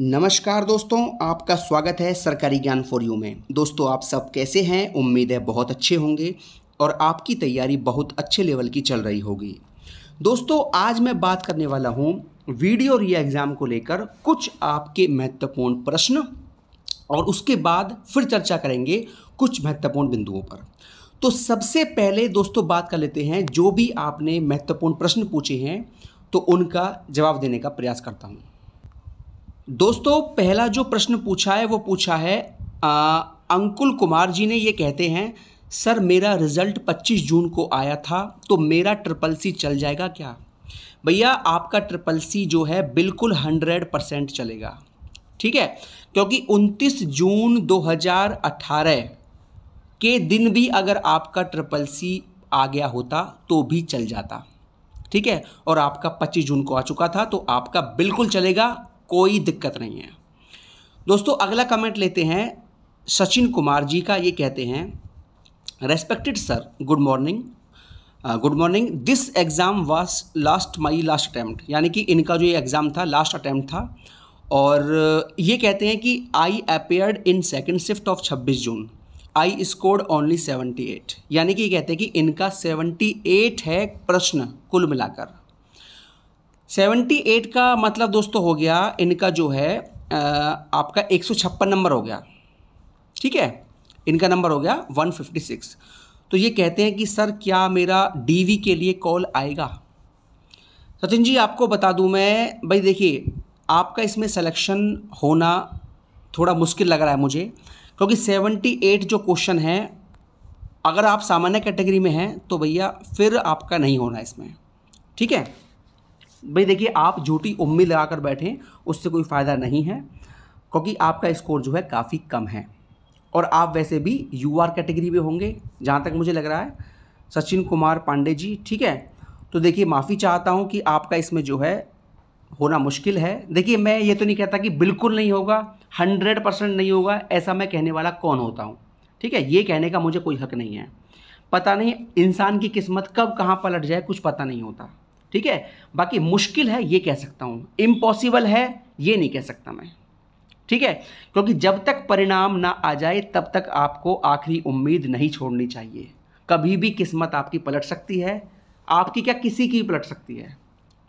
नमस्कार दोस्तों आपका स्वागत है सरकारी ज्ञान फॉर यू में दोस्तों आप सब कैसे हैं उम्मीद है बहुत अच्छे होंगे और आपकी तैयारी बहुत अच्छे लेवल की चल रही होगी दोस्तों आज मैं बात करने वाला हूँ वीडियो रिया एग्ज़ाम को लेकर कुछ आपके महत्वपूर्ण प्रश्न और उसके बाद फिर चर्चा करेंगे कुछ महत्वपूर्ण बिंदुओं पर तो सबसे पहले दोस्तों बात कर लेते हैं जो भी आपने महत्वपूर्ण प्रश्न पूछे हैं तो उनका जवाब देने का प्रयास करता हूँ दोस्तों पहला जो प्रश्न पूछा है वो पूछा है आ, अंकुल कुमार जी ने ये कहते हैं सर मेरा रिज़ल्ट 25 जून को आया था तो मेरा ट्रिपल सी चल जाएगा क्या भैया आपका ट्रिपल सी जो है बिल्कुल 100 परसेंट चलेगा ठीक है क्योंकि 29 जून 2018 के दिन भी अगर आपका ट्रिपल सी आ गया होता तो भी चल जाता ठीक है और आपका 25 जून को आ चुका था तो आपका बिल्कुल चलेगा कोई दिक्कत नहीं है दोस्तों अगला कमेंट लेते हैं सचिन कुमार जी का ये कहते हैं respected sir good morning good morning this exam was last my last attempt यानी कि इनका जो ये एग्ज़ाम था लास्ट अटैम्प्ट था और uh, ये कहते हैं कि I appeared in second shift of 26 June I scored only 78 यानी कि ये कहते हैं कि इनका 78 है प्रश्न कुल मिलाकर सेवेंटी एट का मतलब दोस्तों हो गया इनका जो है आपका एक सौ छप्पन नंबर हो गया ठीक है इनका नंबर हो गया वन फिफ्टी सिक्स तो ये कहते हैं कि सर क्या मेरा डीवी के लिए कॉल आएगा सचिन जी आपको बता दूं मैं भाई देखिए आपका इसमें सिलेक्शन होना थोड़ा मुश्किल लग रहा है मुझे क्योंकि सेवेंटी एट जो क्वेश्चन है अगर आप सामान्य कैटेगरी में हैं तो भैया फिर आपका नहीं होना इसमें ठीक है भाई देखिए आप झूठी उम्मीद लगा कर बैठें उससे कोई फ़ायदा नहीं है क्योंकि आपका स्कोर जो है काफ़ी कम है और आप वैसे भी यू आर कैटेगरी में होंगे जहाँ तक मुझे लग रहा है सचिन कुमार पांडे जी ठीक है तो देखिए माफ़ी चाहता हूँ कि आपका इसमें जो है होना मुश्किल है देखिए मैं ये तो नहीं कहता कि बिल्कुल नहीं होगा हंड्रेड परसेंट नहीं होगा ऐसा मैं कहने वाला कौन होता हूँ ठीक है ये कहने का मुझे कोई हक नहीं है पता नहीं इंसान की किस्मत कब कहाँ पलट जाए कुछ पता नहीं होता ठीक है बाकी मुश्किल है ये कह सकता हूँ इम्पॉसिबल है ये नहीं कह सकता मैं ठीक है क्योंकि जब तक परिणाम ना आ जाए तब तक आपको आखिरी उम्मीद नहीं छोड़नी चाहिए कभी भी किस्मत आपकी पलट सकती है आपकी क्या किसी की पलट सकती है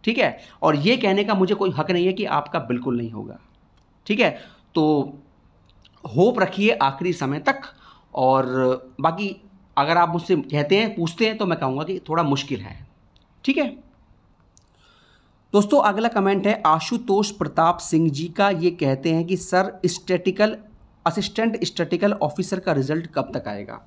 ठीक है और ये कहने का मुझे कोई हक नहीं है कि आपका बिल्कुल नहीं होगा ठीक है तो होप रखिए आखिरी समय तक और बाकी अगर आप मुझसे कहते हैं पूछते हैं तो मैं कहूँगा कि थोड़ा मुश्किल है ठीक है दोस्तों अगला कमेंट है आशुतोष प्रताप सिंह जी का ये कहते हैं कि sir statical assistant statical officer का रिजल्ट कब तक आएगा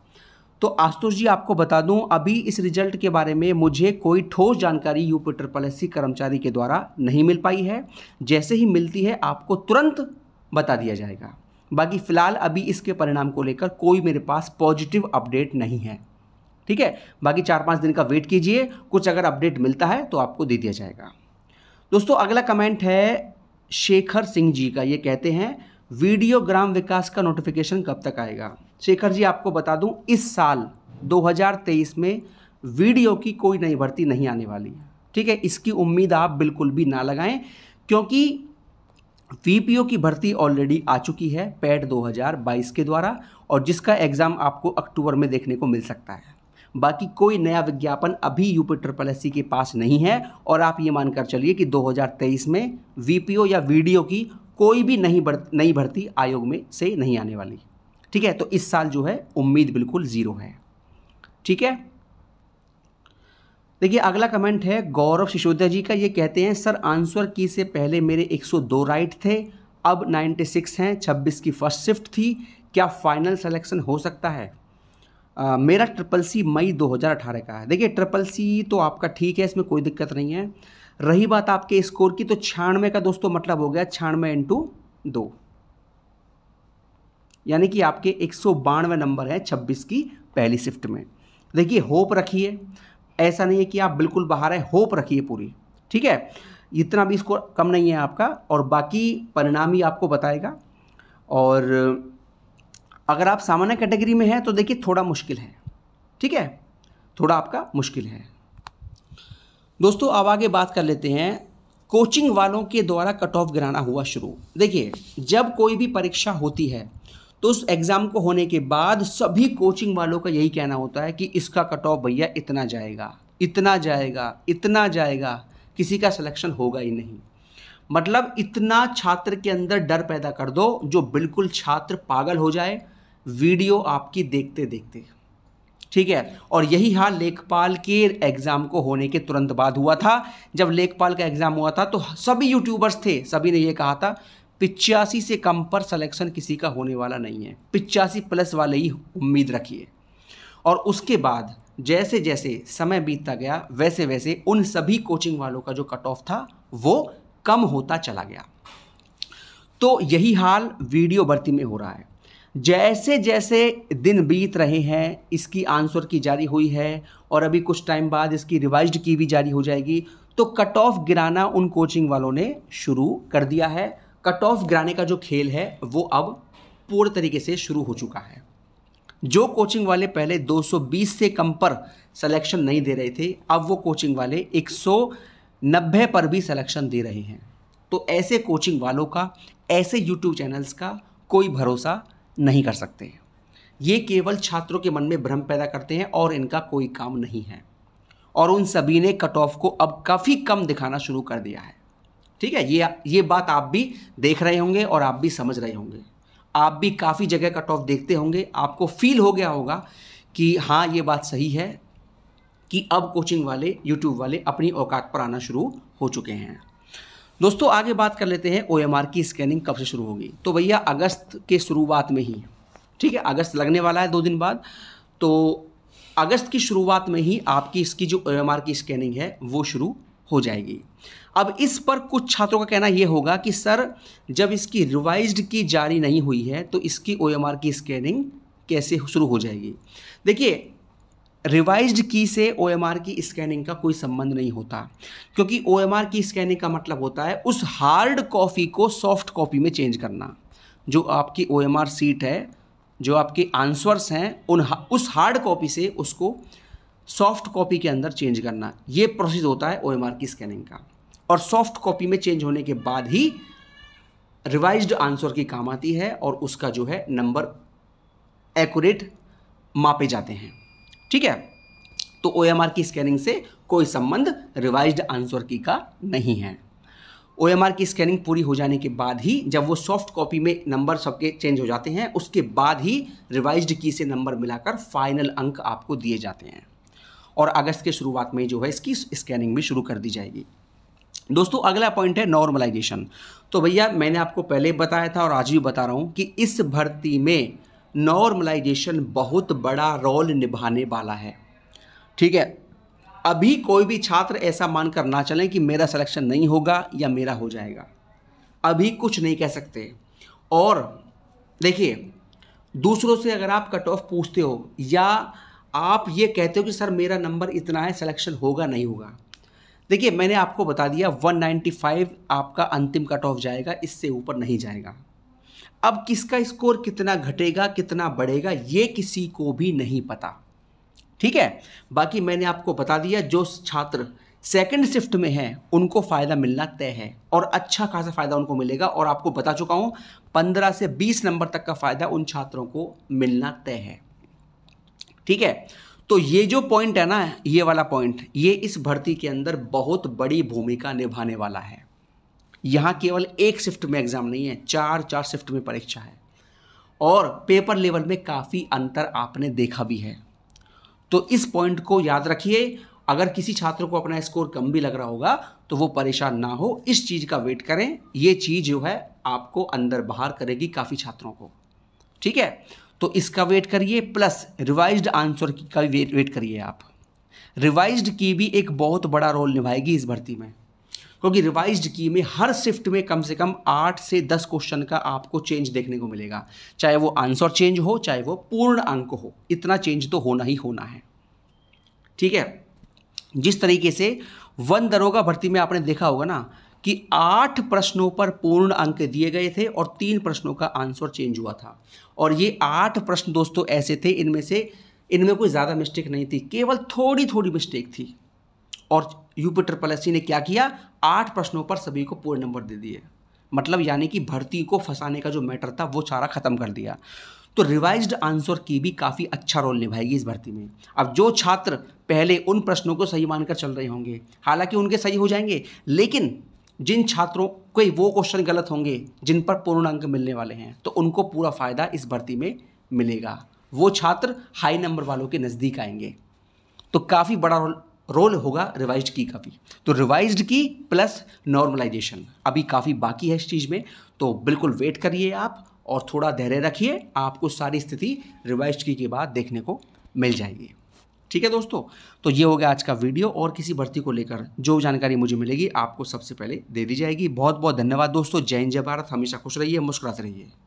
तो आशुतोष जी आपको बता दूं अभी इस रिजल्ट के बारे में मुझे कोई ठोस जानकारी यूपी ट्रिपल एस कर्मचारी के द्वारा नहीं मिल पाई है जैसे ही मिलती है आपको तुरंत बता दिया जाएगा बाकी फ़िलहाल अभी इसके परिणाम को लेकर कोई मेरे पास पॉजिटिव अपडेट नहीं है ठीक है बाकी चार पाँच दिन का वेट कीजिए कुछ अगर अपडेट मिलता है तो आपको दे दिया जाएगा दोस्तों अगला कमेंट है शेखर सिंह जी का ये कहते हैं वीडियो ग्राम विकास का नोटिफिकेशन कब तक आएगा शेखर जी आपको बता दूं इस साल 2023 में वीडियो की कोई नई भर्ती नहीं आने वाली है ठीक है इसकी उम्मीद आप बिल्कुल भी ना लगाएं क्योंकि वी की भर्ती ऑलरेडी आ चुकी है पैट 2022 के द्वारा और जिसका एग्ज़ाम आपको अक्टूबर में देखने को मिल सकता है बाकी कोई नया विज्ञापन अभी यूपी ट्रिपल एस के पास नहीं है और आप ये मानकर चलिए कि 2023 में वीपीओ या वी की कोई भी नहीं बढ़ नई भर्ती आयोग में से नहीं आने वाली ठीक है तो इस साल जो है उम्मीद बिल्कुल ज़ीरो है ठीक है देखिए अगला कमेंट है गौरव सिसोदिया जी का ये कहते हैं सर आंसर की से पहले मेरे 102 राइट थे अब 96 हैं 26 की फर्स्ट शिफ्ट थी क्या फाइनल सिलेक्शन हो सकता है मेरा ट्रिपल सी मई 2018 का है देखिए ट्रिपल सी तो आपका ठीक है इसमें कोई दिक्कत नहीं है रही बात आपके स्कोर की तो छियानवे का दोस्तों मतलब हो गया छियानवे इंटू दो यानी कि आपके एक नंबर है छब्बीस की पहली शिफ्ट में देखिए होप रखिए ऐसा नहीं है कि आप बिल्कुल बाहर है होप रखिए पूरी ठीक है इतना भी स्कोर कम नहीं है आपका और बाकी परिणाम ही आपको बताएगा और अगर आप सामान्य कैटेगरी में हैं तो देखिए थोड़ा मुश्किल है ठीक है थोड़ा आपका मुश्किल है दोस्तों अब आगे बात कर लेते हैं कोचिंग वालों के द्वारा कट ऑफ गिराना हुआ शुरू देखिए जब कोई भी परीक्षा होती है तो उस एग्ज़ाम को होने के बाद सभी कोचिंग वालों का यही कहना होता है कि इसका कट ऑफ भैया इतना जाएगा इतना जाएगा इतना जाएगा किसी का सिलेक्शन होगा ही नहीं मतलब इतना छात्र के अंदर डर पैदा कर दो जो बिल्कुल छात्र पागल हो जाए वीडियो आपकी देखते देखते ठीक है और यही हाल लेखपाल के एग्ज़ाम को होने के तुरंत बाद हुआ था जब लेखपाल का एग्ज़ाम हुआ था तो सभी यूट्यूबर्स थे सभी ने यह कहा था पिचासी से कम पर सिलेक्शन किसी का होने वाला नहीं है पिचासी प्लस वाले ही उम्मीद रखिए और उसके बाद जैसे जैसे समय बीतता गया वैसे वैसे उन सभी कोचिंग वालों का जो कट ऑफ था वो कम होता चला गया तो यही हाल वीडियो भर्ती में हो रहा है जैसे जैसे दिन बीत रहे हैं इसकी आंसर की जारी हुई है और अभी कुछ टाइम बाद इसकी रिवाइज की भी जारी हो जाएगी तो कट ऑफ गिराना उन कोचिंग वालों ने शुरू कर दिया है कट ऑफ गिराने का जो खेल है वो अब पूर्ण तरीके से शुरू हो चुका है जो कोचिंग वाले पहले 220 से कम पर सिलेक्शन नहीं दे रहे थे अब वो कोचिंग वाले 190 पर भी सिलेक्शन दे रहे हैं तो ऐसे कोचिंग वालों का ऐसे यूट्यूब चैनल्स का कोई भरोसा नहीं कर सकते ये केवल छात्रों के मन में भ्रम पैदा करते हैं और इनका कोई काम नहीं है और उन सभी ने कट ऑफ को अब काफ़ी कम दिखाना शुरू कर दिया है ठीक है ये ये बात आप भी देख रहे होंगे और आप भी समझ रहे होंगे आप भी काफ़ी जगह कट ऑफ देखते होंगे आपको फील हो गया होगा कि हाँ ये बात सही है कि अब कोचिंग वाले यूट्यूब वाले अपनी औकात पर आना शुरू हो चुके हैं दोस्तों आगे बात कर लेते हैं ओ की स्कैनिंग कब से शुरू होगी तो भैया अगस्त के शुरुआत में ही ठीक है अगस्त लगने वाला है दो दिन बाद तो अगस्त की शुरुआत में ही आपकी इसकी जो ओ की स्कैनिंग है वो शुरू हो जाएगी अब इस पर कुछ छात्रों का कहना ये होगा कि सर जब इसकी रिवाइज्ड की जारी नहीं हुई है तो इसकी ओ की स्कैनिंग कैसे शुरू हो जाएगी देखिए रिवाइज्ड की से ओ की स्कैनिंग का कोई संबंध नहीं होता क्योंकि ओ की स्कैनिंग का मतलब होता है उस हार्ड कॉपी को सॉफ्ट कॉपी में चेंज करना जो आपकी ओ सीट है जो आपके आंसर्स हैं उन उस हार्ड कॉपी से उसको सॉफ्ट कॉपी के अंदर चेंज करना ये प्रोसेस होता है ओ की स्कैनिंग का और सॉफ्ट कॉपी में चेंज होने के बाद ही रिवाइज आंसर की काम आती है और उसका जो है नंबर एक्यूरेट मापे जाते हैं ठीक है तो ओ की स्कैनिंग से कोई संबंध रिवाइज्ड आंसर की का नहीं है ओ की स्कैनिंग पूरी हो जाने के बाद ही जब वो सॉफ्ट कॉपी में नंबर सबके चेंज हो जाते हैं उसके बाद ही रिवाइज्ड की से नंबर मिलाकर फाइनल अंक आपको दिए जाते हैं और अगस्त के शुरुआत में जो है इसकी स्कैनिंग भी शुरू कर दी जाएगी दोस्तों अगला पॉइंट है नॉर्मलाइजेशन तो भैया मैंने आपको पहले बताया था और आज भी बता रहा हूँ कि इस भर्ती में नॉर्मलाइजेशन बहुत बड़ा रोल निभाने वाला है ठीक है अभी कोई भी छात्र ऐसा मानकर ना चलें कि मेरा सिलेक्शन नहीं होगा या मेरा हो जाएगा अभी कुछ नहीं कह सकते और देखिए दूसरों से अगर आप कट ऑफ पूछते हो या आप ये कहते हो कि सर मेरा नंबर इतना है सिलेक्शन होगा नहीं होगा देखिए मैंने आपको बता दिया 195 आपका अंतिम कट ऑफ जाएगा इससे ऊपर नहीं जाएगा अब किसका स्कोर कितना घटेगा कितना बढ़ेगा ये किसी को भी नहीं पता ठीक है बाकी मैंने आपको बता दिया जो छात्र सेकंड शिफ्ट में है उनको फ़ायदा मिलना तय है और अच्छा खासा फ़ायदा उनको मिलेगा और आपको बता चुका हूँ पंद्रह से बीस नंबर तक का फ़ायदा उन छात्रों को मिलना तय है ठीक है तो ये जो पॉइंट है ना ये वाला पॉइंट ये इस भर्ती के अंदर बहुत बड़ी भूमिका निभाने वाला है यहाँ केवल एक शिफ्ट में एग्ज़ाम नहीं है चार चार शिफ्ट में परीक्षा है और पेपर लेवल में काफ़ी अंतर आपने देखा भी है तो इस पॉइंट को याद रखिए अगर किसी छात्र को अपना स्कोर कम भी लग रहा होगा तो वो परेशान ना हो इस चीज़ का वेट करें ये चीज़ जो है आपको अंदर बाहर करेगी काफ़ी छात्रों को ठीक है तो इसका वेट करिए प्लस रिवाइज्ड आंसर का भी वेट करिए आप रिवाइज की भी एक बहुत बड़ा रोल निभाएगी इस भर्ती में क्योंकि रिवाइज की में हर शिफ्ट में कम से कम आठ से दस क्वेश्चन का आपको चेंज देखने को मिलेगा चाहे वो आंसर चेंज हो चाहे वो पूर्ण अंक हो इतना चेंज तो होना ही होना है ठीक है जिस तरीके से वन दरोगा भर्ती में आपने देखा होगा ना कि आठ प्रश्नों पर पूर्ण अंक दिए गए थे और तीन प्रश्नों का आंसर चेंज हुआ था और ये आठ प्रश्न दोस्तों ऐसे थे इनमें से इनमें कोई ज़्यादा मिस्टेक नहीं थी केवल थोड़ी थोड़ी मिस्टेक थी और यूपी ट्रिपल एस ने क्या किया आठ प्रश्नों पर सभी को पूरे नंबर दे दिए मतलब यानी कि भर्ती को फंसाने का जो मैटर था वो सारा ख़त्म कर दिया तो रिवाइज आंसर की भी काफ़ी अच्छा रोल निभाएगी इस भर्ती में अब जो छात्र पहले उन प्रश्नों को सही मानकर चल रहे होंगे हालांकि उनके सही हो जाएंगे लेकिन जिन छात्रों के वो क्वेश्चन गलत होंगे जिन पर पूर्ण अंक मिलने वाले हैं तो उनको पूरा फ़ायदा इस भर्ती में मिलेगा वो छात्र हाई नंबर वालों के नज़दीक आएंगे तो काफ़ी बड़ा रोल रोल होगा रिवाइज की का भी तो रिवाइज की प्लस नॉर्मलाइजेशन अभी काफ़ी बाकी है इस चीज़ में तो बिल्कुल वेट करिए आप और थोड़ा धैर्य रखिए आपको सारी स्थिति रिवाइज की के बाद देखने को मिल जाएगी ठीक है दोस्तों तो ये हो गया आज का वीडियो और किसी भर्ती को लेकर जो जानकारी मुझे मिलेगी आपको सबसे पहले दे दी जाएगी बहुत बहुत धन्यवाद दोस्तों जय जय भारत हमेशा खुश रहिए मुस्कुराते रहिए